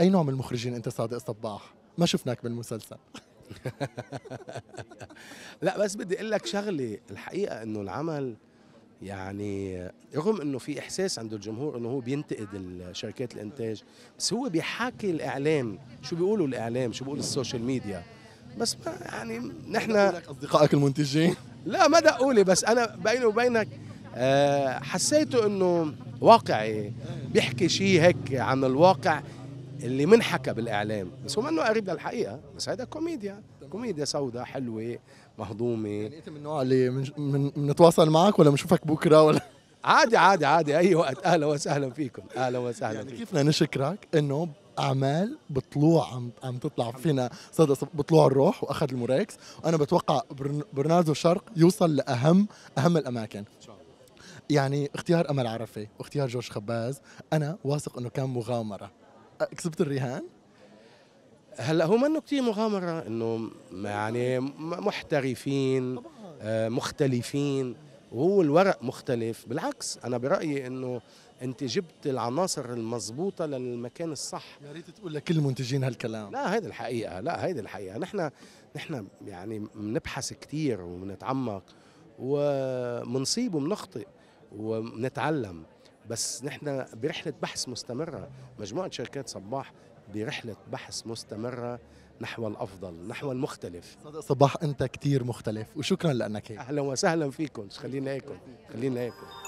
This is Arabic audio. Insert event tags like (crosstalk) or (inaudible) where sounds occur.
اي نوع من المخرجين انت صادق صباح ما شفناك بالمسلسل (laughs) لا بس بدي اقول لك شغله الحقيقه انه العمل يعني رغم انه في احساس عند الجمهور انه هو بينتقد شركات الانتاج بس هو بيحاكي الاعلام شو بيقولوا الاعلام شو بيقول السوشيال ميديا بس ما يعني نحن اصدقائك المنتجين (laughs) لا ما دقولي بس انا بيني وبينك آه، حسيته انه واقعي بيحكي شيء هيك عن الواقع اللي منحكى بالاعلام بس هو منه قريب للحقيقه بس هذا كوميديا كوميديا سوداء حلوه مهضومه يعني انت من النوع اللي بنتواصل من معك ولا بنشوفك بكره ولا عادي عادي عادي اي وقت اهلا وسهلا فيكم اهلا وسهلا يعني كيف بدنا نشكرك انه اعمال بطلوع عم عم تطلع فينا صدى بطلوع الروح واخذ الموريكس وانا بتوقع برناردو شرق يوصل لاهم اهم الاماكن يعني اختيار امل عرفه واختيار جورج خباز انا واثق انه كان مغامره كسبت الرهان هلا هو منه كثير مغامره انه يعني محترفين آه، مختلفين وهو الورق مختلف بالعكس انا برايي انه انت جبت العناصر المضبوطه للمكان الصح يا ريت تقول لكل المنتجين هالكلام لا هيدي الحقيقه لا هيدي الحقيقه نحن نحن يعني بنبحث كثير وبنتعمق وبنصيب وبنخطئ وبنتعلم بس نحن برحلة بحث مستمرة مجموعة شركات صباح برحلة بحث مستمرة نحو الأفضل نحو المختلف صباح أنت كتير مختلف وشكرا لأنك هيك أهلا وسهلا فيكم خلينا هيكم خلينا هيكم